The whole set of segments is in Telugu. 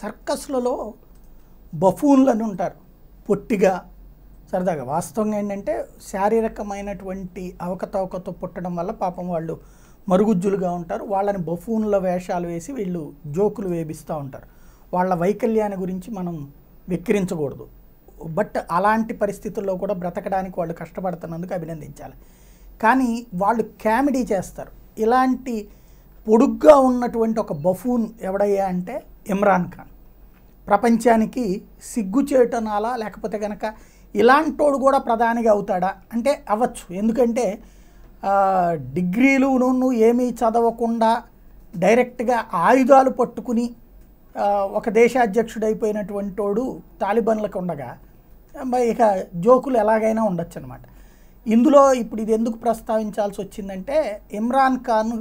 సర్కస్లలో బఫూన్లను ఉంటారు పొట్టిగా సరదాగా వాస్తవంగా ఏంటంటే శారీరకమైనటువంటి అవకతవకతో పుట్టడం వల్ల పాపం వాళ్ళు మరుగుజ్జులుగా ఉంటారు వాళ్ళని బఫూన్ల వేషాలు వేసి వీళ్ళు జోకులు వేపిస్తూ ఉంటారు వాళ్ళ వైకల్యాన్ని గురించి మనం వెక్కిరించకూడదు బట్ అలాంటి పరిస్థితుల్లో కూడా బ్రతకడానికి వాళ్ళు కష్టపడుతున్నందుకు అభినందించాలి కానీ వాళ్ళు కామెడీ చేస్తారు ఇలాంటి పొడుగ్గా ఉన్నటువంటి ఒక బఫూన్ ఎవడయ్యా అంటే ఇమ్రాన్ ఖాన్ ప్రపంచానికి సిగ్గుచేటనాలా లేకపోతే కనుక ఇలాంటోడు కూడా ప్రధానిగా అవుతాడా అంటే అవ్వచ్చు ఎందుకంటే డిగ్రీలు నువ్వు ఏమీ చదవకుండా డైరెక్ట్గా ఆయుధాలు పట్టుకుని ఒక దేశాధ్యక్షుడైపోయినటువంటి వాడు తాలిబన్లకు ఉండగా ఇక జోకులు ఎలాగైనా ఉండొచ్చు అనమాట ఇందులో ఇప్పుడు ఇది ఎందుకు ప్రస్తావించాల్సి వచ్చిందంటే ఇమ్రాన్ ఖాన్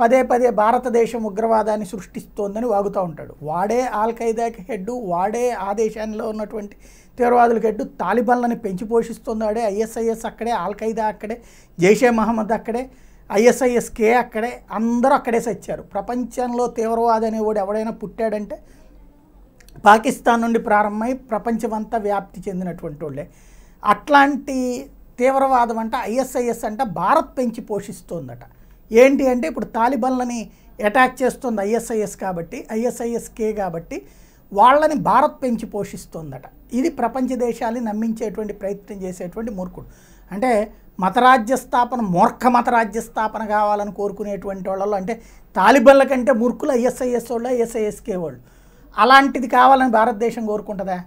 పదే పదే భారతదేశం ఉగ్రవాదాన్ని సృష్టిస్తోందని వాగుతూ ఉంటాడు వాడే ఆల్ ఖైదాకి హెడ్ వాడే ఆ దేశంలో ఉన్నటువంటి తీవ్రవాదులకు హెడ్ తాలిబాన్లను పెంచి పోషిస్తున్నాడే ఐఎస్ఐఎస్ అక్కడే ఆల్ ఖైదా అక్కడే జైషే మహమ్మద్ అక్కడే ఐఎస్ఐఎస్కే అక్కడే అందరూ అక్కడే సచ్చారు ప్రపంచంలో తీవ్రవాది అనేవాడు ఎవడైనా పుట్టాడంటే పాకిస్తాన్ నుండి ప్రారంభమై ప్రపంచమంతా వ్యాప్తి చెందినటువంటి వాళ్ళే అట్లాంటి తీవ్రవాదం అంట ఐఎస్ఐఎస్ అంటే భారత్ పెంచి పోషిస్తోందట ఏంటి అంటే ఇప్పుడు తాలిబన్లని అటాక్ చేస్తుంది ఐఎస్ఐఎస్ కాబట్టి ఐఎస్ఐఎస్కే కాబట్టి వాళ్ళని భారత్ పెంచి పోషిస్తుందట ఇది ప్రపంచ దేశాలని నమ్మించేటువంటి ప్రయత్నం చేసేటువంటి మూర్ఖుడు అంటే మతరాజ్య స్థాపన మూర్ఖ మతరాజ్య స్థాపన కావాలని కోరుకునేటువంటి వాళ్ళలో అంటే తాలిబన్ల కంటే మూర్ఖులు ఐఎస్ఐఎస్ వాళ్ళు ఐఎస్ఐఎస్కే వాళ్ళు అలాంటిది కావాలని భారతదేశం కోరుకుంటుందా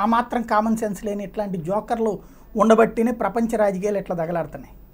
ఆ మాత్రం కామన్ సెన్స్ లేని ఇట్లాంటి జోకర్లు ఉండబట్టినే ప్రపంచ రాజకీయాలు ఇట్లా తగలాడుతున్నాయి